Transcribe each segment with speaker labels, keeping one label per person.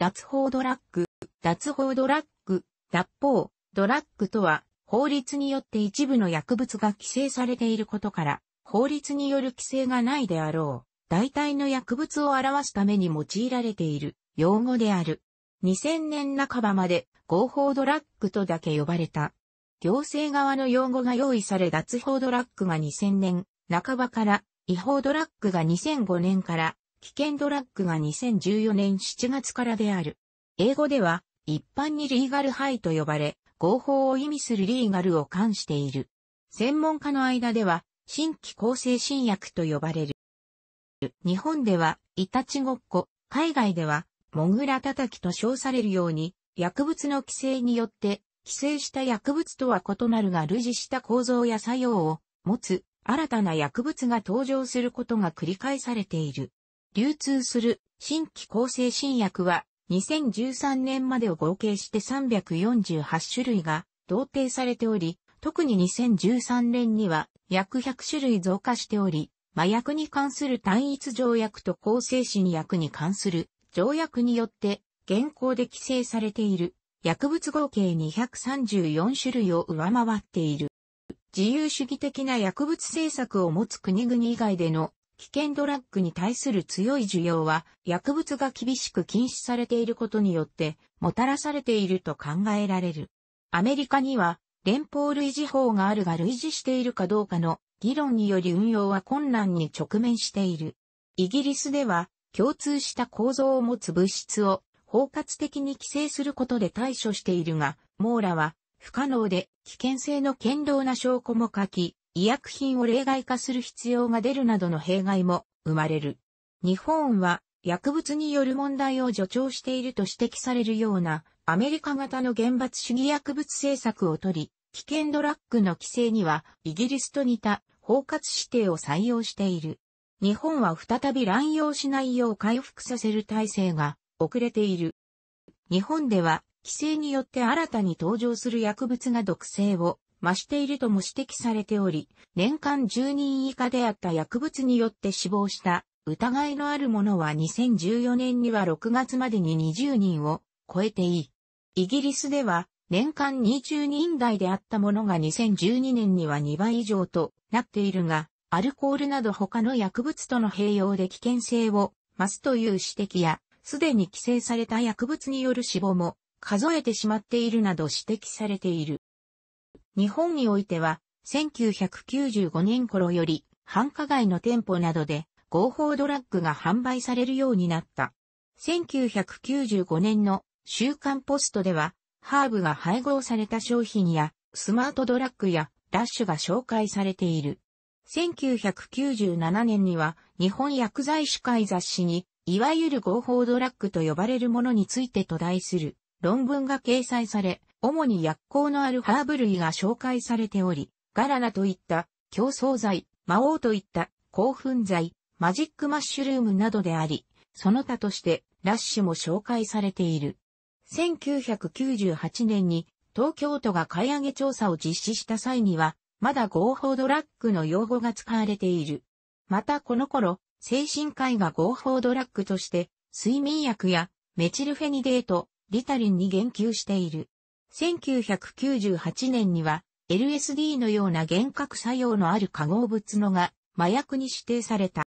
Speaker 1: 脱法ドラッグ、脱法ドラッグ、脱法、ドラッグとは、法律によって一部の薬物が規制されていることから、法律による規制がないであろう、大体の薬物を表すために用いられている用語である。2000年半ばまで合法ドラッグとだけ呼ばれた。行政側の用語が用意され脱法ドラッグが2000年半ばから違法ドラッグが2005年から危険ドラッグが2014年7月からである。英語では、一般にリーガルハイと呼ばれ、合法を意味するリーガルを冠している。専門家の間では、新規構成新薬と呼ばれる。日本では、イタチごっこ、海外では、モグラ叩きと称されるように、薬物の規制によって、規制した薬物とは異なるが類似した構造や作用を持つ新たな薬物が登場することが繰り返されている。流通する新規抗生新薬は2013年までを合計して348種類が同定されており、特に2013年には約100種類増加しており、麻薬に関する単一条約と抗生新薬に関する条約によって現行で規制されている薬物合計234種類を上回っている。自由主義的な薬物政策を持つ国々以外での危険ドラッグに対する強い需要は薬物が厳しく禁止されていることによってもたらされていると考えられる。アメリカには連邦類似法があるが類似しているかどうかの議論により運用は困難に直面している。イギリスでは共通した構造を持つ物質を包括的に規制することで対処しているが、網羅は不可能で危険性の堅牢な証拠も書き、医薬品を例外化する必要が出るなどの弊害も生まれる。日本は薬物による問題を助長していると指摘されるようなアメリカ型の厳罰主義薬物政策をとり、危険ドラッグの規制にはイギリスと似た包括指定を採用している。日本は再び乱用しないよう回復させる体制が遅れている。日本では規制によって新たに登場する薬物が毒性を増しているとも指摘されており、年間10人以下であった薬物によって死亡した疑いのあるものは2014年には6月までに20人を超えていい。イギリスでは年間20人台であったものが2012年には2倍以上となっているが、アルコールなど他の薬物との併用で危険性を増すという指摘や、すでに規制された薬物による死亡も数えてしまっているなど指摘されている。日本においては、1995年頃より、繁華街の店舗などで合法ドラッグが販売されるようになった。1995年の週刊ポストでは、ハーブが配合された商品や、スマートドラッグや、ラッシュが紹介されている。1997年には、日本薬剤師会雑誌に、いわゆる合法ドラッグと呼ばれるものについてと題する論文が掲載され、主に薬効のあるハーブ類が紹介されており、ガラナといった競争剤、魔王といった興奮剤、マジックマッシュルームなどであり、その他としてラッシュも紹介されている。1998年に東京都が買い上げ調査を実施した際には、まだ合法ドラッグの用語が使われている。またこの頃、精神科医が合法ドラッグとして、睡眠薬やメチルフェニデート、リタリンに言及している。1998年には LSD のような幻覚作用のある化合物のが麻薬に指定された。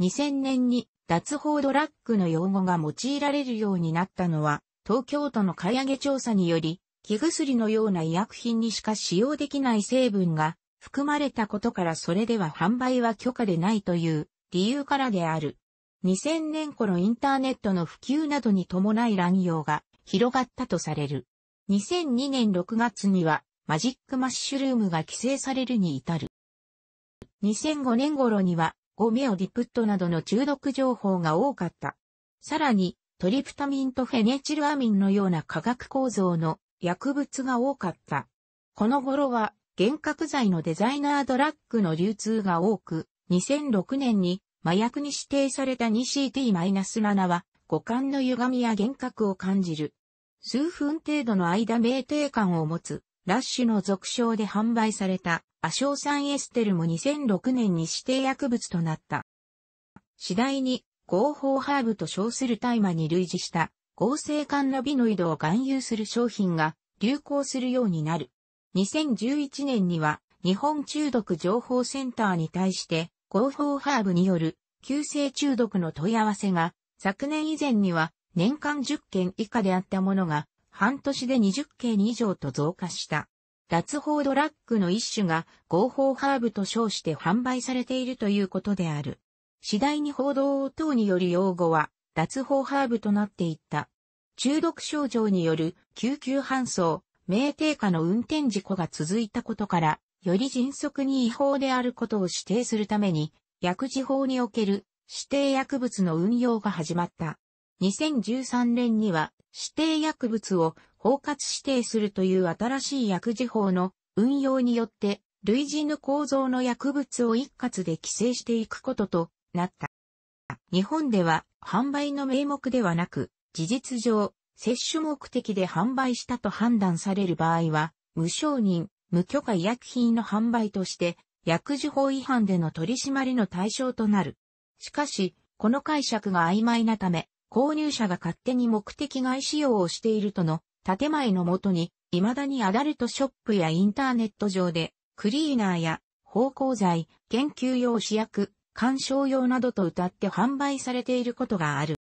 Speaker 1: 2000年に脱法ドラッグの用語が用いられるようになったのは、東京都の買い上げ調査により、木薬のような医薬品にしか使用できない成分が含まれたことからそれでは販売は許可でないという理由からである。2000年頃インターネットの普及などに伴い乱用が広がったとされる。2002年6月にはマジックマッシュルームが規制されるに至る。2005年頃にはゴメオディプットなどの中毒情報が多かった。さらにトリプタミンとフェネチルアミンのような化学構造の薬物が多かった。この頃は幻覚剤のデザイナードラッグの流通が多く、2006年に麻薬に指定された 2CT-7 は五感の歪みや幻覚を感じる数分程度の間酩酊感を持つ、ラッシュの続称で販売された、アショウ酸エステルも2006年に指定薬物となった。次第に、合法ハーブと称する大麻に類似した合成カンナビノイドを含有する商品が流行するようになる。2011年には日本中毒情報センターに対して合法ハーブによる急性中毒の問い合わせが昨年以前には年間10件以下であったものが、半年で20件以上と増加した。脱法ドラッグの一種が合法ハーブと称して販売されているということである。次第に報道等による用語は脱法ハーブとなっていった。中毒症状による救急搬送、名定下の運転事故が続いたことから、より迅速に違法であることを指定するために、薬事法における指定薬物の運用が始まった。2013年には指定薬物を包括指定するという新しい薬事法の運用によって類似の構造の薬物を一括で規制していくこととなった。日本では販売の名目ではなく、事実上、接種目的で販売したと判断される場合は、無承認、無許可医薬品の販売として、薬事法違反での取り締まりの対象となる。しかし、この解釈が曖昧なため、購入者が勝手に目的外使用をしているとの建前のもとに、未だにアダルトショップやインターネット上で、クリーナーや芳香剤、研究用試薬、鑑賞用などと歌って販売されていることがある。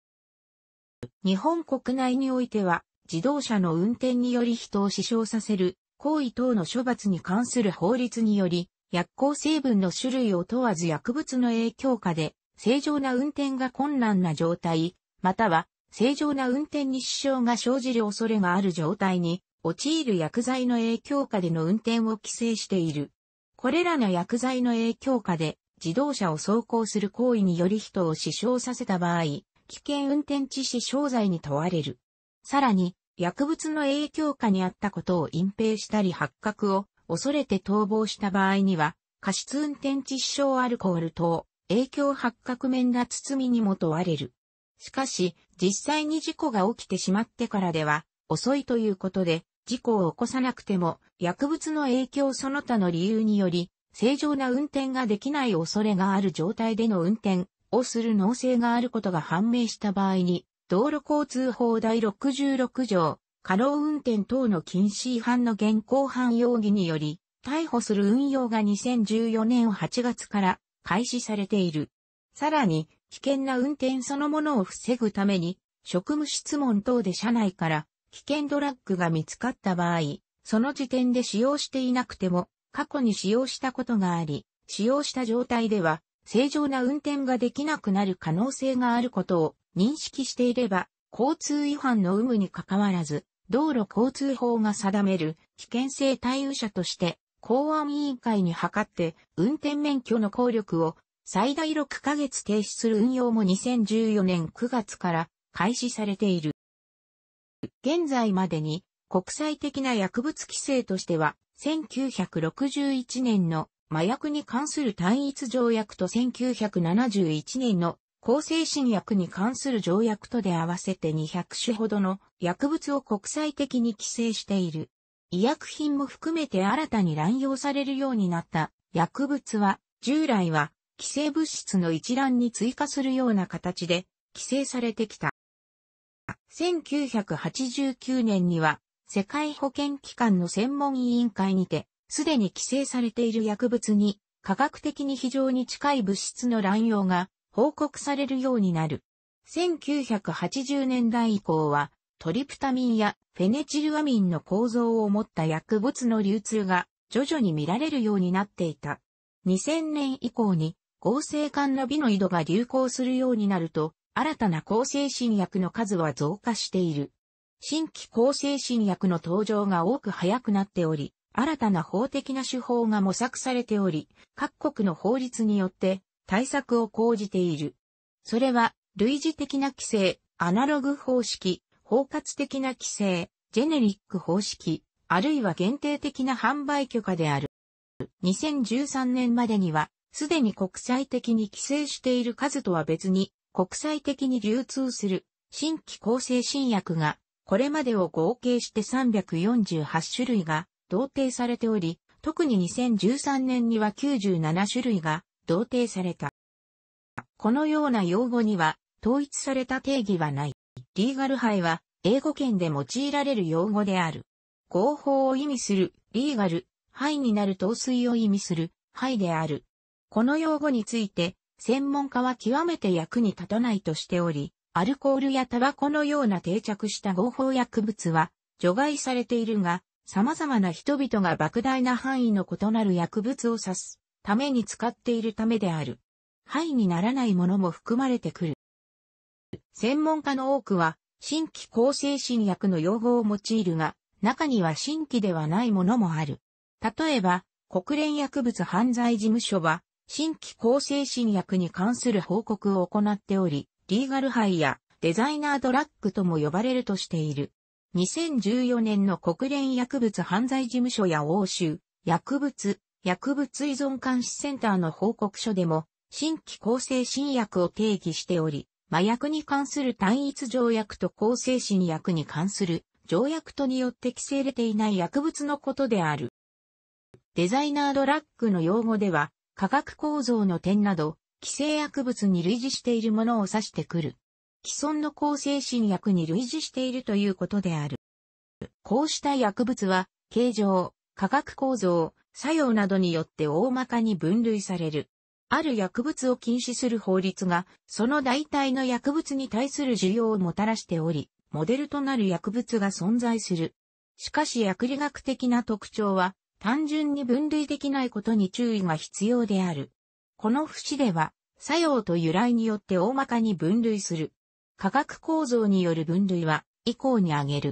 Speaker 1: 日本国内においては、自動車の運転により人を死傷させる行為等の処罰に関する法律により、薬効成分の種類を問わず薬物の影響下で、正常な運転が困難な状態、または正常な運転に支障が生じる恐れがある状態に陥る薬剤の影響下での運転を規制している。これらの薬剤の影響下で自動車を走行する行為により人を死傷させた場合、危険運転致死傷罪に問われる。さらに、薬物の影響下にあったことを隠蔽したり発覚を恐れて逃亡した場合には、過失運転致死傷アルコール等、影響発覚面脱罪にも問われる。しかし、実際に事故が起きてしまってからでは、遅いということで、事故を起こさなくても、薬物の影響その他の理由により、正常な運転ができない恐れがある状態での運転をする能性があることが判明した場合に、道路交通法第66条、過労運転等の禁止違反の現行犯容疑により、逮捕する運用が2014年8月から開始されている。さらに、危険な運転そのものを防ぐために、職務質問等で車内から危険ドラッグが見つかった場合、その時点で使用していなくても、過去に使用したことがあり、使用した状態では、正常な運転ができなくなる可能性があることを認識していれば、交通違反の有無にかかわらず、道路交通法が定める危険性対応者として、公安委員会に諮って運転免許の効力を最大6ヶ月停止する運用も2014年9月から開始されている。現在までに国際的な薬物規制としては1961年の麻薬に関する単一条約と1971年の抗精神薬に関する条約とで合わせて200種ほどの薬物を国際的に規制している。医薬品も含めて新たに乱用されるようになった薬物は従来は規制物質の一覧に追加するような形で規制されてきた。1989年には世界保健機関の専門委員会にて、すでに規制されている薬物に科学的に非常に近い物質の乱用が報告されるようになる。1980年代以降はトリプタミンやフェネチルアミンの構造を持った薬物の流通が徐々に見られるようになっていた。2000年以降に合成管のビノイドが流行するようになると、新たな抗精神薬の数は増加している。新規抗精神薬の登場が多く早くなっており、新たな法的な手法が模索されており、各国の法律によって対策を講じている。それは、類似的な規制、アナログ方式、包括的な規制、ジェネリック方式、あるいは限定的な販売許可である。2013年までには、すでに国際的に規制している数とは別に、国際的に流通する新規構成新薬が、これまでを合計して348種類が同定されており、特に2013年には97種類が同定された。このような用語には統一された定義はない。リーガルイは英語圏で用いられる用語である。合法を意味するリーガル、イになる糖水を意味するイである。この用語について、専門家は極めて役に立たないとしており、アルコールやタバコのような定着した合法薬物は除外されているが、様々な人々が莫大な範囲の異なる薬物を指すために使っているためである。範囲にならないものも含まれてくる。専門家の多くは、新規抗精神薬の用語を用いるが、中には新規ではないものもある。例えば、国連薬物犯罪事務所は、新規構成新薬に関する報告を行っており、リーガルハイやデザイナードラッグとも呼ばれるとしている。2014年の国連薬物犯罪事務所や欧州、薬物、薬物依存監視センターの報告書でも、新規構成新薬を定義しており、麻薬に関する単一条約と構成新薬に関する条約とによって規制れていない薬物のことである。デザイナードラッグの用語では、化学構造の点など、規制薬物に類似しているものを指してくる。既存の抗精神薬に類似しているということである。こうした薬物は、形状、化学構造、作用などによって大まかに分類される。ある薬物を禁止する法律が、その代替の薬物に対する需要をもたらしており、モデルとなる薬物が存在する。しかし薬理学的な特徴は、単純に分類できないことに注意が必要である。この節では、作用と由来によって大まかに分類する。化学構造による分類は、以降に挙げる。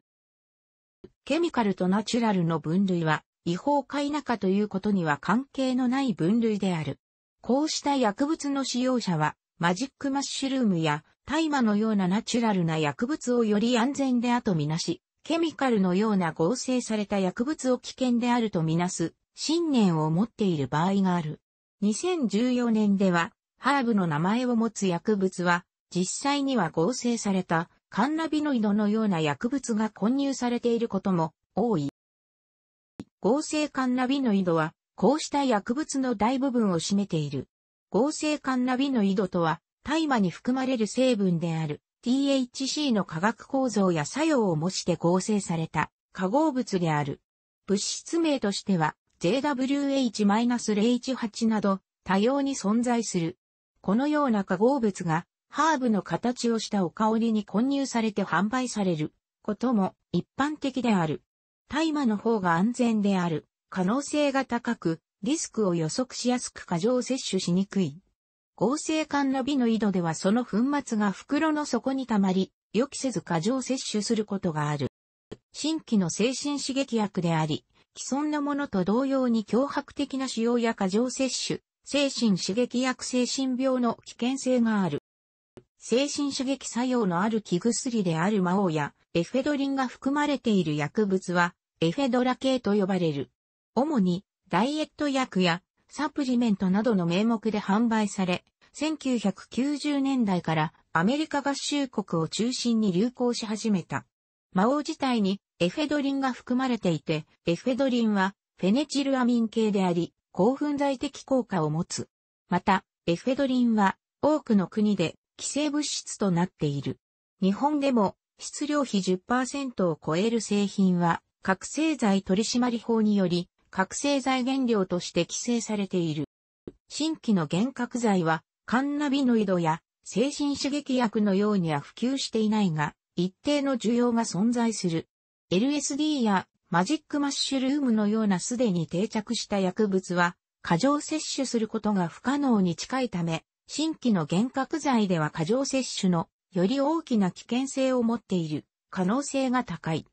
Speaker 1: ケミカルとナチュラルの分類は、違法か否かということには関係のない分類である。こうした薬物の使用者は、マジックマッシュルームや大麻のようなナチュラルな薬物をより安全であとみなし、ケミカルのような合成された薬物を危険であるとみなす信念を持っている場合がある。2014年では、ハーブの名前を持つ薬物は、実際には合成されたカンナビノイドのような薬物が混入されていることも多い。合成カンナビノイドは、こうした薬物の大部分を占めている。合成カンナビノイドとは、大麻に含まれる成分である。THC の化学構造や作用を模して合成された化合物である。物質名としては JWH-018 など多様に存在する。このような化合物がハーブの形をしたお香りに混入されて販売されることも一般的である。大麻の方が安全である可能性が高く、リスクを予測しやすく過剰摂取しにくい。合成管の美の井戸ではその粉末が袋の底に溜まり、予期せず過剰摂取することがある。新規の精神刺激薬であり、既存のものと同様に脅迫的な使用や過剰摂取、精神刺激薬精神病の危険性がある。精神刺激作用のある気薬である魔王やエフェドリンが含まれている薬物はエフェドラ系と呼ばれる。主にダイエット薬やサプリメントなどの名目で販売され、1990年代からアメリカ合衆国を中心に流行し始めた。魔王自体にエフェドリンが含まれていて、エフェドリンはフェネチルアミン系であり、興奮剤的効果を持つ。また、エフェドリンは多くの国で規制物質となっている。日本でも質量比10%を超える製品は覚醒剤取締法により覚醒剤原料として規制されている。新規の幻覚剤は、カンナビノイドや精神刺激薬のようには普及していないが、一定の需要が存在する。LSD やマジックマッシュルームのようなすでに定着した薬物は、過剰摂取することが不可能に近いため、新規の幻覚剤では過剰摂取のより大きな危険性を持っている可能性が高い。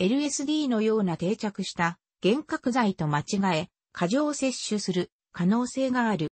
Speaker 1: LSD のような定着した幻覚剤と間違え、過剰摂取する可能性がある。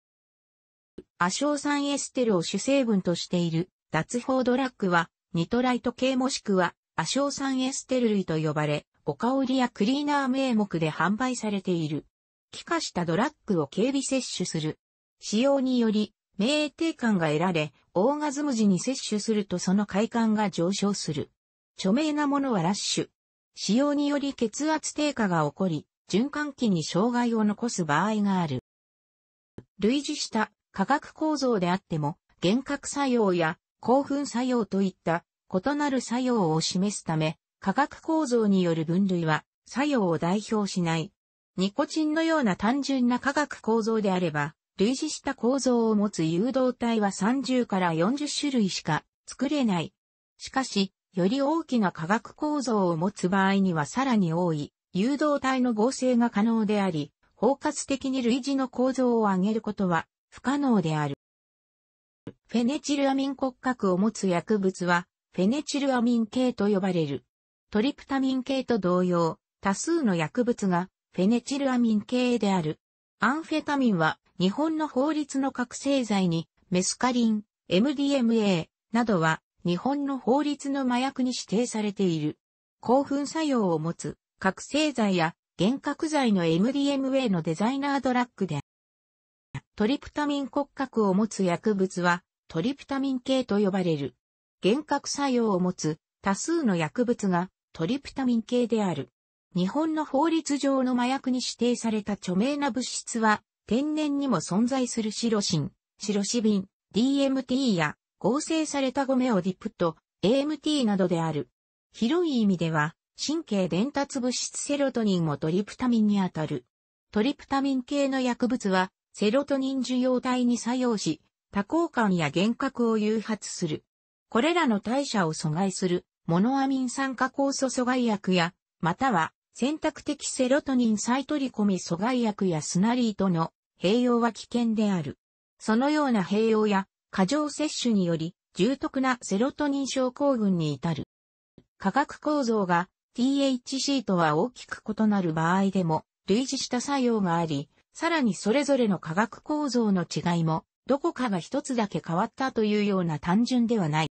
Speaker 1: 亜硝酸エステルを主成分としている脱法ドラッグは、ニトライト系もしくは亜硝酸エステル類と呼ばれ、お香りやクリーナー名目で販売されている。気化したドラッグを警備摂取する。使用により、免疫感が得られ、オーガズム時に摂取するとその快感が上昇する。著名なものはラッシュ、使用により血圧低下が起こり、循環器に障害を残す場合がある。類似した化学構造であっても、幻覚作用や興奮作用といった異なる作用を示すため、化学構造による分類は作用を代表しない。ニコチンのような単純な化学構造であれば、類似した構造を持つ誘導体は30から40種類しか作れない。しかし、より大きな化学構造を持つ場合にはさらに多い、誘導体の合成が可能であり、包括的に類似の構造を上げることは不可能である。フェネチルアミン骨格を持つ薬物は、フェネチルアミン系と呼ばれる。トリプタミン系と同様、多数の薬物がフェネチルアミン系である。アンフェタミンは日本の法律の覚醒剤にメスカリン、MDMA などは日本の法律の麻薬に指定されている。興奮作用を持つ覚醒剤や幻覚剤の MDMA のデザイナードラッグで、トリプタミン骨格を持つ薬物はトリプタミン系と呼ばれる。幻覚作用を持つ多数の薬物がトリプタミン系である。日本の法律上の麻薬に指定された著名な物質は天然にも存在するシロシン、シロシビン、DMT や合成されたゴメをディプト、AMT などである。広い意味では、神経伝達物質セロトニンもトリプタミンにあたる。トリプタミン系の薬物は、セロトニン受容体に作用し、多幸感や幻覚を誘発する。これらの代謝を阻害する、モノアミン酸化酵素阻害薬や、または、選択的セロトニン再取り込み阻害薬やスナリーとの併用は危険である。そのような併用や過剰摂取により重篤なセロトニン症候群に至る。化学構造が THC とは大きく異なる場合でも類似した作用があり、さらにそれぞれの化学構造の違いもどこかが一つだけ変わったというような単純ではない。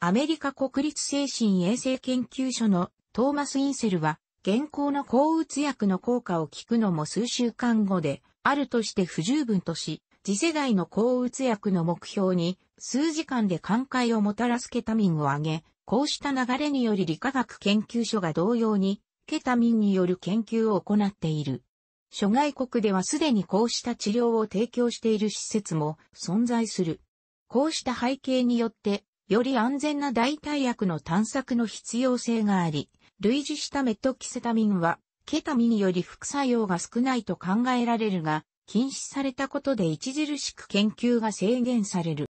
Speaker 1: アメリカ国立精神衛生研究所のトーマス・インセルは、現行の抗うつ薬の効果を聞くのも数週間後で、あるとして不十分とし、次世代の抗うつ薬の目標に数時間で寛解をもたらすケタミンを挙げ、こうした流れにより理化学研究所が同様にケタミンによる研究を行っている。諸外国ではすでにこうした治療を提供している施設も存在する。こうした背景によって、より安全な代替薬の探索の必要性があり、類似したメトキセタミンは、ケタミンより副作用が少ないと考えられるが、禁止されたことで著しく研究が制限される。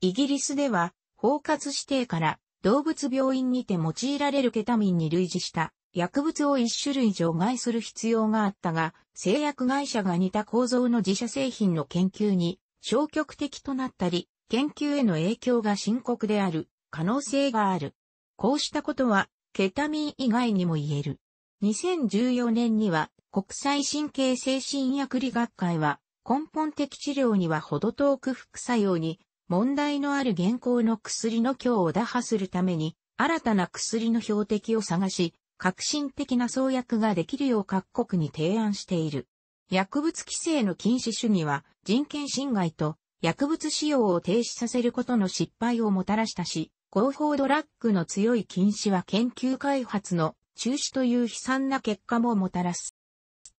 Speaker 1: イギリスでは、包括指定から動物病院にて用いられるケタミンに類似した薬物を一種類除外する必要があったが、製薬会社が似た構造の自社製品の研究に消極的となったり、研究への影響が深刻である可能性がある。こうしたことは、ケタミン以外にも言える。2014年には国際神経精神薬理学会は根本的治療にはほど遠く副作用に問題のある現行の薬の強を打破するために新たな薬の標的を探し革新的な創薬ができるよう各国に提案している。薬物規制の禁止主義は人権侵害と薬物使用を停止させることの失敗をもたらしたし、合法ドラッグの強い禁止は研究開発の中止という悲惨な結果ももたらす。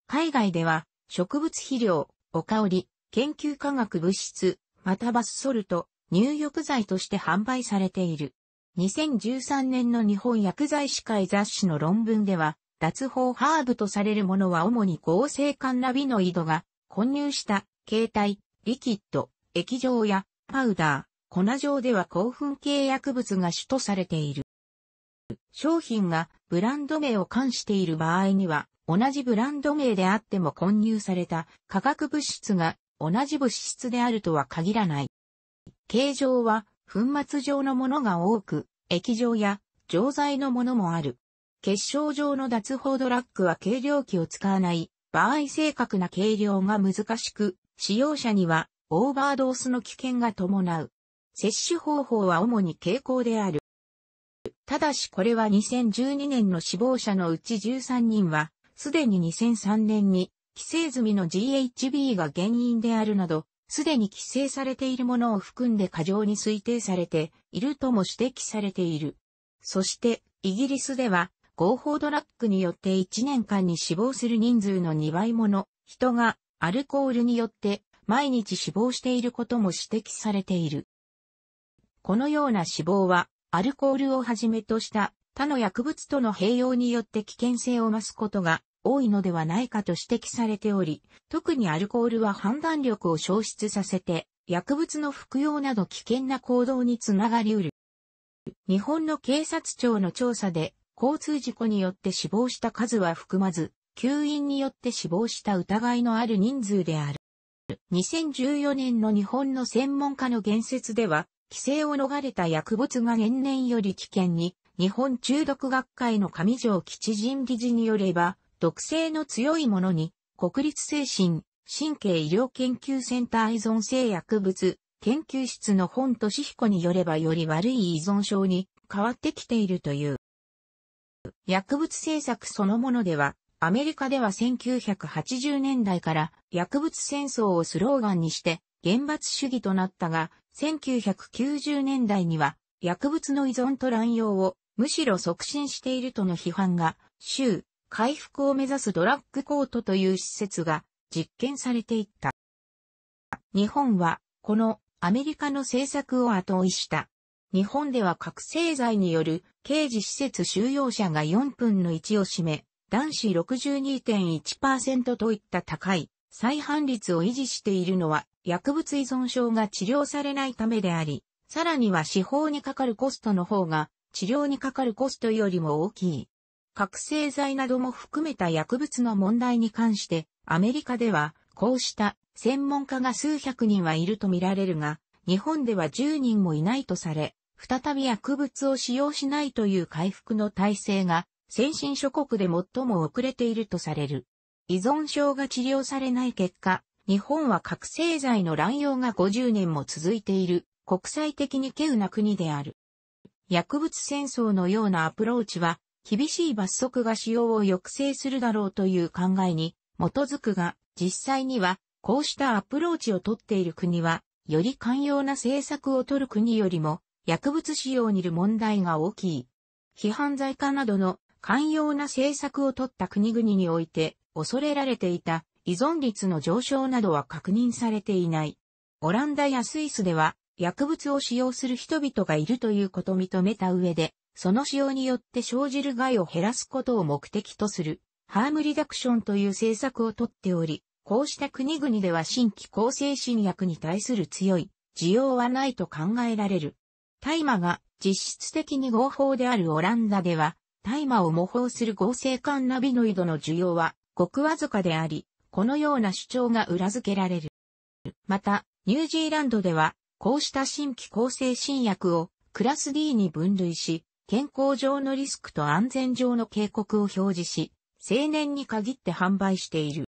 Speaker 1: 海外では、植物肥料、お香り、研究化学物質、またバスソルト、入浴剤として販売されている。2013年の日本薬剤師会雑誌の論文では、脱法ハーブとされるものは主に合成カンナビノイドが混入した形態、リキッド、液状やパウダー、粉状では興奮系薬物が主とされている。商品がブランド名を冠している場合には、同じブランド名であっても混入された化学物質が同じ物質であるとは限らない。形状は粉末状のものが多く、液状や錠剤のものもある。結晶状の脱法ドラッグは計量器を使わない場合正確な計量が難しく、使用者にはオーバードースの危険が伴う。摂取方法は主に傾向である。ただしこれは2012年の死亡者のうち13人は、すでに2003年に、規制済みの GHB が原因であるなど、すでに規制されているものを含んで過剰に推定されているとも指摘されている。そして、イギリスでは、合法ドラッグによって1年間に死亡する人数の2倍もの人がアルコールによって毎日死亡していることも指摘されている。このような死亡はアルコールをはじめとした他の薬物との併用によって危険性を増すことが多いのではないかと指摘されており、特にアルコールは判断力を消失させて、薬物の服用など危険な行動につながりうる。日本の警察庁の調査で、交通事故によって死亡した数は含まず、吸引によって死亡した疑いのある人数である。2014年の日本の専門家の言説では、規制を逃れた薬物が年々より危険に、日本中毒学会の上条吉人理事によれば、毒性の強いものに、国立精神、神経医療研究センター依存性薬物、研究室の本俊彦によればより悪い依存症に変わってきているという。薬物政策そのものでは、アメリカでは1980年代から薬物戦争をスローガンにして、厳罰主義となったが、1990年代には薬物の依存と乱用をむしろ促進しているとの批判が、州、回復を目指すドラッグコートという施設が実験されていった。日本は、このアメリカの政策を後追いした。日本では覚醒剤による刑事施設収容者が4分の1を占め、男子62.1%といった高い再犯率を維持しているのは薬物依存症が治療されないためであり、さらには司法にかかるコストの方が治療にかかるコストよりも大きい。覚醒剤なども含めた薬物の問題に関してアメリカではこうした専門家が数百人はいるとみられるが、日本では10人もいないとされ、再び薬物を使用しないという回復の体制が先進諸国で最も遅れているとされる。依存症が治療されない結果、日本は覚醒剤の乱用が50年も続いている国際的に稀有な国である。薬物戦争のようなアプローチは厳しい罰則が使用を抑制するだろうという考えに基づくが、実際にはこうしたアプローチをとっている国は、より寛容な政策をとる国よりも薬物使用にいる問題が大きい。批判罪化などの寛容な政策をとった国々において、恐れられていた依存率の上昇などは確認されていない。オランダやスイスでは薬物を使用する人々がいるということを認めた上で、その使用によって生じる害を減らすことを目的とする、ハームリダクションという政策をとっており、こうした国々では新規向精神薬に対する強い需要はないと考えられる。大麻が実質的に合法であるオランダでは、大麻を模倣する合成カンナビノイドの需要はごくわずかであり、このような主張が裏付けられる。また、ニュージーランドでは、こうした新規抗精神薬をクラス D に分類し、健康上のリスクと安全上の警告を表示し、青年に限って販売している。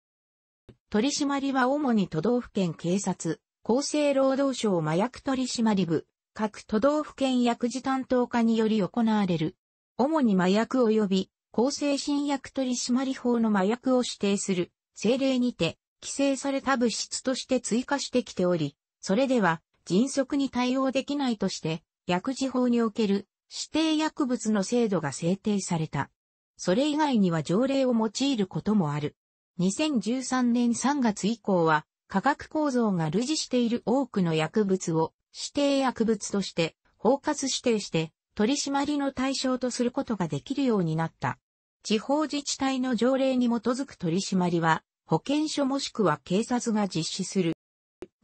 Speaker 1: 取締りは主に都道府県警察、厚生労働省麻薬取締部、各都道府県薬事担当課により行われる。主に麻薬及び厚精神薬取締法の麻薬を指定する政令にて規制された物質として追加してきており、それでは迅速に対応できないとして薬事法における指定薬物の制度が制定された。それ以外には条例を用いることもある。2013年3月以降は、化学構造が類似している多くの薬物を指定薬物として包括指定して取り締まりの対象とすることができるようになった。地方自治体の条例に基づく取り締まりは、保健所もしくは警察が実施する。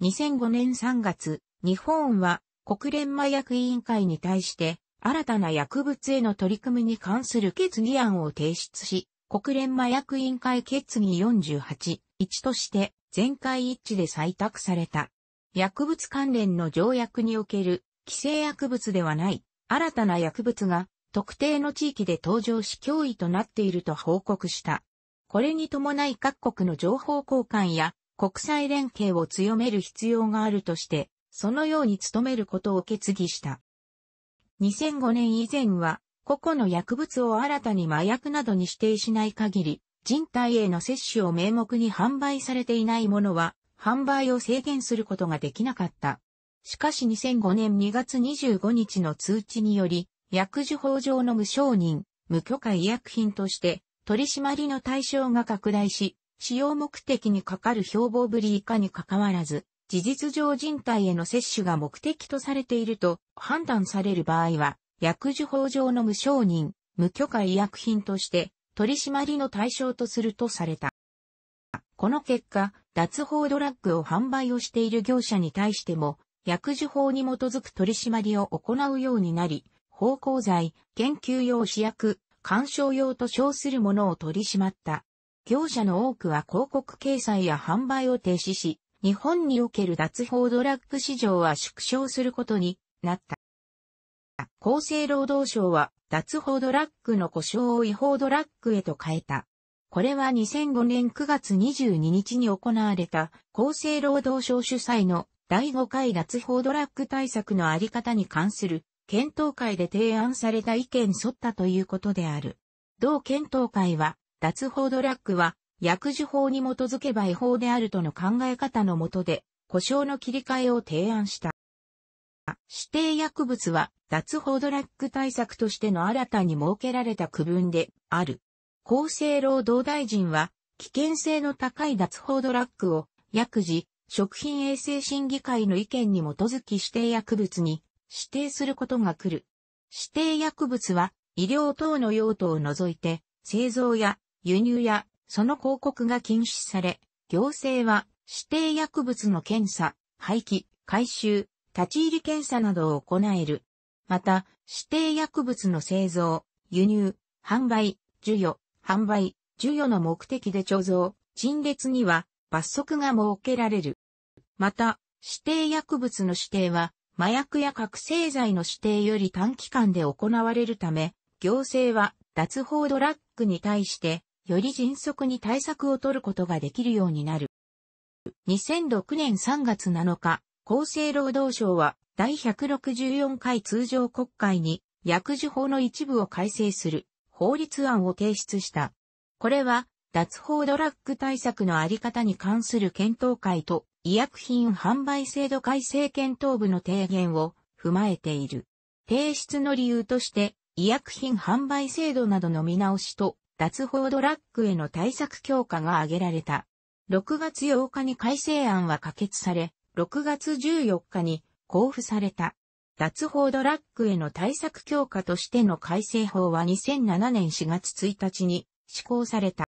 Speaker 1: 2005年3月、日本は国連麻薬委員会に対して、新たな薬物への取り組みに関する決議案を提出し、国連麻薬委員会決議48、1として全会一致で採択された。薬物関連の条約における規制薬物ではない新たな薬物が特定の地域で登場し脅威となっていると報告した。これに伴い各国の情報交換や国際連携を強める必要があるとして、そのように努めることを決議した。2005年以前は、個々の薬物を新たに麻薬などに指定しない限り、人体への摂取を名目に販売されていないものは、販売を制限することができなかった。しかし2005年2月25日の通知により、薬事法上の無承認、無許可医薬品として、取締りの対象が拡大し、使用目的にかかる標榜ぶり以下にかかわらず、事実上人体への摂取が目的とされていると判断される場合は、薬事法上の無承認、無許可医薬品として、取締りの対象とするとされた。この結果、脱法ドラッグを販売をしている業者に対しても、薬事法に基づく取締りを行うようになり、芳香剤、研究用試薬、鑑賞用と称するものを取り締まった。業者の多くは広告掲載や販売を停止し、日本における脱法ドラッグ市場は縮小することになった。厚生労働省は脱法ドラッグの故障を違法ドラッグへと変えた。これは2005年9月22日に行われた厚生労働省主催の第5回脱法ドラッグ対策のあり方に関する検討会で提案された意見沿ったということである。同検討会は、脱法ドラッグは、薬事法に基づけば違法であるとの考え方のもとで、故障の切り替えを提案した。指定薬物は脱法ドラッグ対策としての新たに設けられた区分である。厚生労働大臣は危険性の高い脱法ドラッグを薬事、食品衛生審議会の意見に基づき指定薬物に指定することが来る。指定薬物は医療等の用途を除いて製造や輸入やその広告が禁止され、行政は指定薬物の検査、廃棄、回収、立ち入り検査などを行える。また、指定薬物の製造、輸入、販売、授与、販売、授与の目的で貯蔵、陳列には罰則が設けられる。また、指定薬物の指定は麻薬や覚醒剤の指定より短期間で行われるため、行政は脱法ドラッグに対して、より迅速に対策を取ることができるようになる。2006年3月7日、厚生労働省は第164回通常国会に薬事法の一部を改正する法律案を提出した。これは脱法ドラッグ対策のあり方に関する検討会と医薬品販売制度改正検討部の提言を踏まえている。提出の理由として、医薬品販売制度などの見直しと、脱法ドラッグへの対策強化が挙げられた。6月8日に改正案は可決され、6月14日に交付された。脱法ドラッグへの対策強化としての改正法は2007年4月1日に施行された。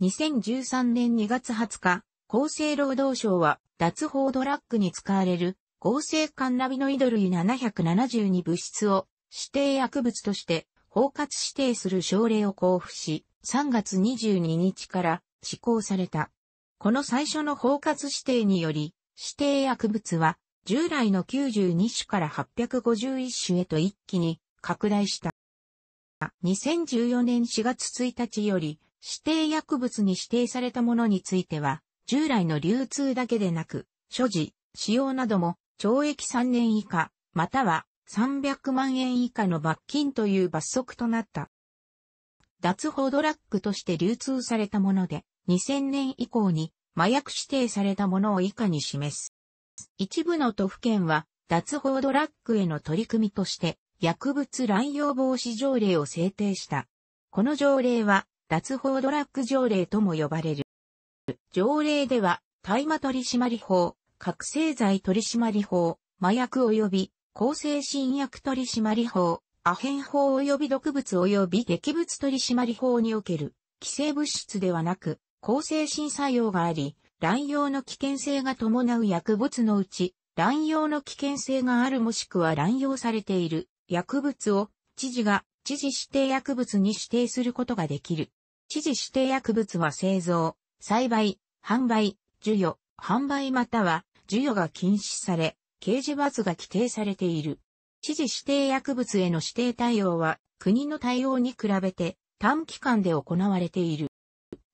Speaker 1: 2013年2月20日、厚生労働省は、脱法ドラッグに使われる合成カンナビノイド類772物質を指定薬物として包括指定する省令を交付し、3月22日から施行された。この最初の包括指定により、指定薬物は従来の92種から851種へと一気に拡大した。2014年4月1日より指定薬物に指定されたものについては、従来の流通だけでなく、所持、使用なども懲役3年以下、または300万円以下の罰金という罰則となった。脱法ドラッグとして流通されたもので、2000年以降に麻薬指定されたものを以下に示す。一部の都府県は、脱法ドラッグへの取り組みとして、薬物乱用防止条例を制定した。この条例は、脱法ドラッグ条例とも呼ばれる。条例では、大麻取締法、覚醒剤取締法、麻薬及び向精神薬取締法、アヘン法及び毒物及び劇物取締法における寄生物質ではなく、抗精神作用があり、乱用の危険性が伴う薬物のうち、乱用の危険性があるもしくは乱用されている薬物を知事が知事指定薬物に指定することができる。知事指定薬物は製造、栽培、販売、授与、販売または授与が禁止され、刑事罰が規定されている。知事指定薬物への指定対応は、国の対応に比べて短期間で行われている。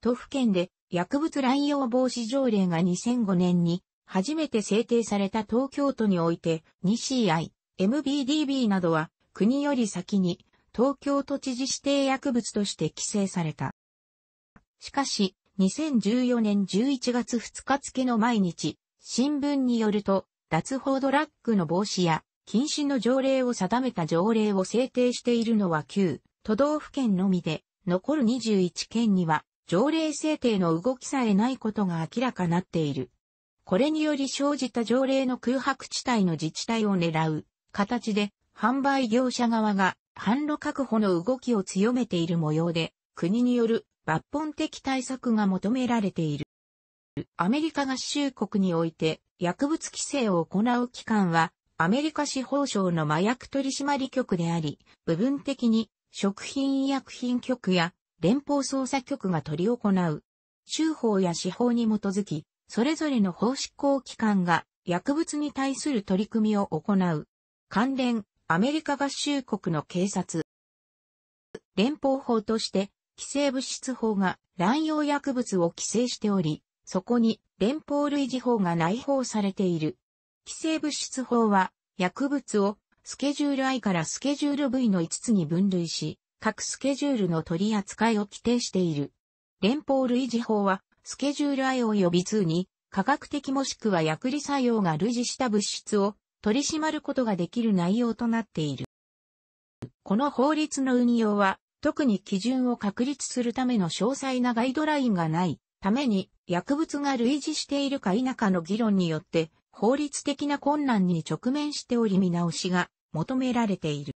Speaker 1: 都府県で薬物乱用防止条例が2005年に初めて制定された東京都において 2CI、MBDB などは国より先に東京都知事指定薬物として規制された。しかし、2014年11月2日付の毎日、新聞によると、脱法ドラッグの防止や禁止の条例を定めた条例を制定しているのは9都道府県のみで、残る21県には条例制定の動きさえないことが明らかなっている。これにより生じた条例の空白地帯の自治体を狙う形で販売業者側が販路確保の動きを強めている模様で国による抜本的対策が求められている。アメリカ合衆国において薬物規制を行う機関はアメリカ司法省の麻薬取締局であり、部分的に食品医薬品局や連邦捜査局が取り行う。州法や司法に基づき、それぞれの法執行機関が薬物に対する取り組みを行う。関連、アメリカ合衆国の警察。連邦法として規制物質法が乱用薬物を規制しており、そこに連邦類似法が内包されている。規制物質法は薬物をスケジュール I からスケジュール V の5つに分類し、各スケジュールの取り扱いを規定している。連邦類似法はスケジュール I 及び2に科学的もしくは薬理作用が類似した物質を取り締まることができる内容となっている。この法律の運用は特に基準を確立するための詳細なガイドラインがないために薬物が類似しているか否かの議論によって法律的な困難に直面しており見直しが求められている。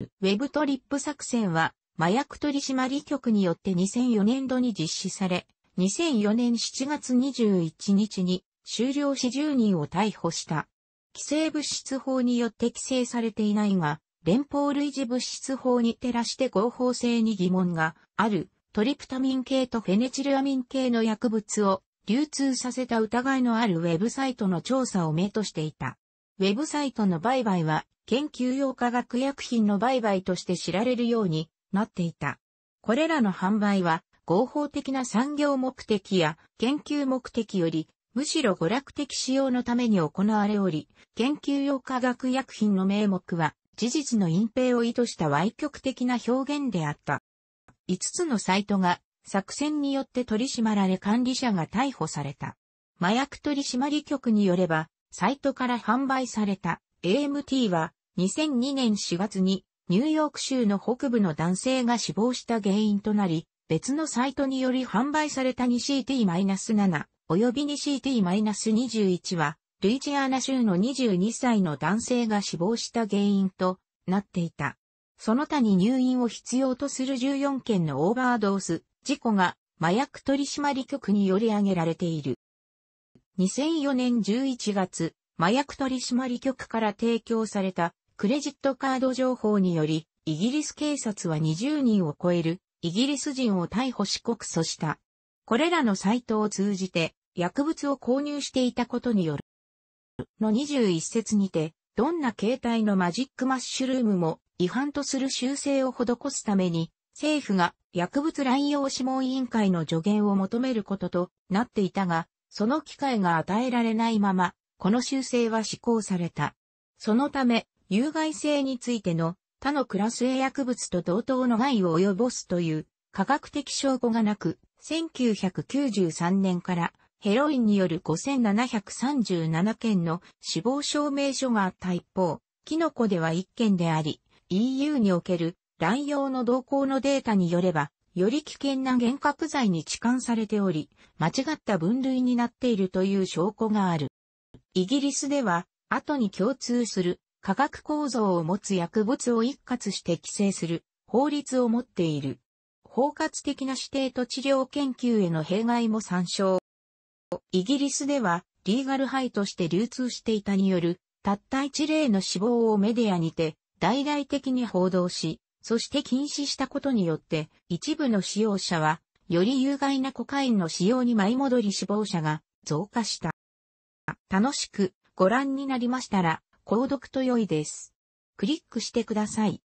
Speaker 1: ウェブトリップ作戦は麻薬取締局によって2004年度に実施され、2004年7月21日に終了し10人を逮捕した。規制物質法によって規制されていないが、連邦類似物質法に照らして合法性に疑問があるトリプタミン系とフェネチルアミン系の薬物を流通させた疑いのあるウェブサイトの調査を目としていた。ウェブサイトの売買は研究用化学薬品の売買として知られるようになっていた。これらの販売は合法的な産業目的や研究目的よりむしろ娯楽的使用のために行われおり、研究用化学薬品の名目は事実の隠蔽を意図した歪曲的な表現であった。5つのサイトが作戦によって取り締まられ管理者が逮捕された。麻薬取締局によれば、サイトから販売された AMT は2002年4月にニューヨーク州の北部の男性が死亡した原因となり、別のサイトにより販売された 2CT-7 及び 2CT-21 はルイジアナ州の22歳の男性が死亡した原因となっていた。その他に入院を必要とする14件のオーバードース、事故が麻薬取締局により挙げられている。2004年11月、麻薬取締局から提供されたクレジットカード情報により、イギリス警察は20人を超えるイギリス人を逮捕し告訴した。これらのサイトを通じて薬物を購入していたことによるの21節にて、どんな形態のマジックマッシュルームも違反とする修正を施すために、政府が薬物乱用諮問委員会の助言を求めることとなっていたが、その機会が与えられないまま、この修正は施行された。そのため、有害性についての他のクラス A 薬物と同等の害を及ぼすという科学的証拠がなく、1993年からヘロインによる5737件の死亡証明書があった一方、キノコでは1件であり、EU における乱用の動向のデータによれば、より危険な幻覚剤に置換されており、間違った分類になっているという証拠がある。イギリスでは、後に共通する化学構造を持つ薬物を一括して規制する法律を持っている。包括的な指定と治療研究への弊害も参照。イギリスでは、リーガルハイとして流通していたによる、たった一例の死亡をメディアにて、大々的に報道し、そして禁止したことによって、一部の使用者は、より有害なコカインの使用に舞い戻り死亡者が増加した。楽しくご覧になりましたら、購読と良いです。クリックしてください。